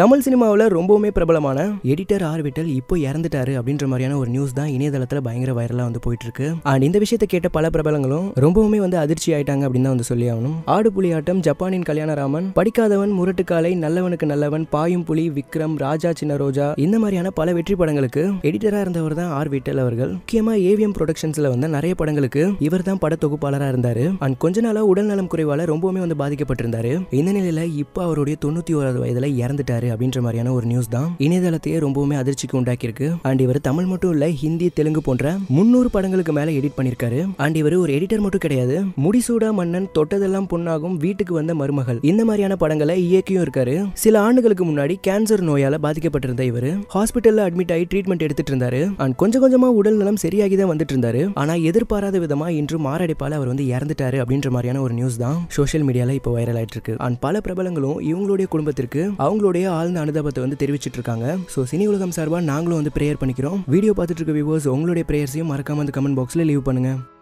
தமிழ் சினிமாவில் ரொம்பவுமே பிரபலமான எடிட்டர் ஆர்விட்டல் இப்போ இறந்துட்டாரு அப்படின்ற மாதிரியான ஒரு நியூஸ் தான் இணையதளத்தில் பயங்கர வைரலாக வந்து போயிட்டு இருக்கு அண்ட் இந்த விஷயத்தை கேட்ட பல பிரபலங்களும் ரொம்பவுமே வந்து அதிர்ச்சி ஆயிட்டாங்க அப்படின்னு தான் வந்து சொல்லி ஆகணும் ஆடு புலி ஆட்டம் ஜப்பானின் கல்யாணராமன் படிக்காதவன் முரட்டுக்காலை நல்லவனுக்கு நல்லவன் பாயும் புலி விக்ரம் ராஜா சின்ன ரோஜா இந்த மாதிரியான பல வெற்றி படங்களுக்கு எடிட்டராக இருந்தவர் தான் ஆர் விட்டல் அவர்கள் முக்கியமாக ஏவிஎம் ப்ரொடக்ஷன்ஸில் வந்து நிறைய படங்களுக்கு இவர் தான் பட தொகுப்பாளராக இருந்தார் அண்ட் கொஞ்ச நாளாக உடல் நலம் குறைவால் ரொம்பவுமே வந்து பாதிக்கப்பட்டிருந்தார் இந்த நிலையில் இப்போ அவருடைய தொண்ணூற்றி ஓராவது வயதில் இறந்துட்டாரு அப்படின்ற மாதிரியான ஒரு நியூஸ் தான் இணையதளத்தையே ரொம்பவுமே அதிர்ச்சிக்கு உண்டாக்கியிருக்கு அண்ட் இவர் தமிழ் மட்டும் இல்ல ஹிந்தி தெலுங்கு போன்ற முன்னூறு படங்களுக்கு மேல எடிட் பண்ணிருக்காரு அண்ட் இவர் ஒரு எடிட்டர் மட்டும் கிடையாது முடிசூடா மன்னன் தொட்டதெல்லாம் பொண்ணாகும் வீட்டுக்கு வந்த மருமகள் இந்த மாதிரியான படங்களை இயக்கியும் இருக்காரு சில ஆண்டுகளுக்கு முன்னாடி கேன்சர் நோயால பாதிக்கப்பட்டிருந்த இவர் ஹாஸ்பிட்டல்ல அட்மிட் ஆகி ட்ரீட்மெண்ட் எடுத்துட்டு இருந்தாரு அண்ட் கொஞ்சம் கொஞ்சமா உடல் நலம் சரியாகி தான் வந்துட்டு இருந்தாரு ஆனா எதிர்பாராத விதமா இன்று மாரடைப்பால அவர் வந்து இறந்துட்டாரு அப்படின்ற மாதிரியான ஒரு நியூஸ் தான் சோஷியல் மீடியால இப்போ வைரல் ஆயிட்டு இருக்கு அண்ட் பல பிரபலங்களும் இவங்களுடைய குடும்பத்திற்கு அவங்களுடைய ஆழ்ந்த அனுதாபத்தை வந்து தெரிவிச்சிட்டு இருக்காங்க ஸோ சினி உலகம் சார்பாக நாங்களும் வந்து ப்ரேயர் பண்ணிக்கிறோம் வீடியோ பார்த்துட்டு இருக்க வியூவர்ஸ் உங்களுடைய ப்ரேயர்ஸையும் மறக்காம அந்த கமெண்ட் பாக்ஸில் லீவ் பண்ணுங்கள்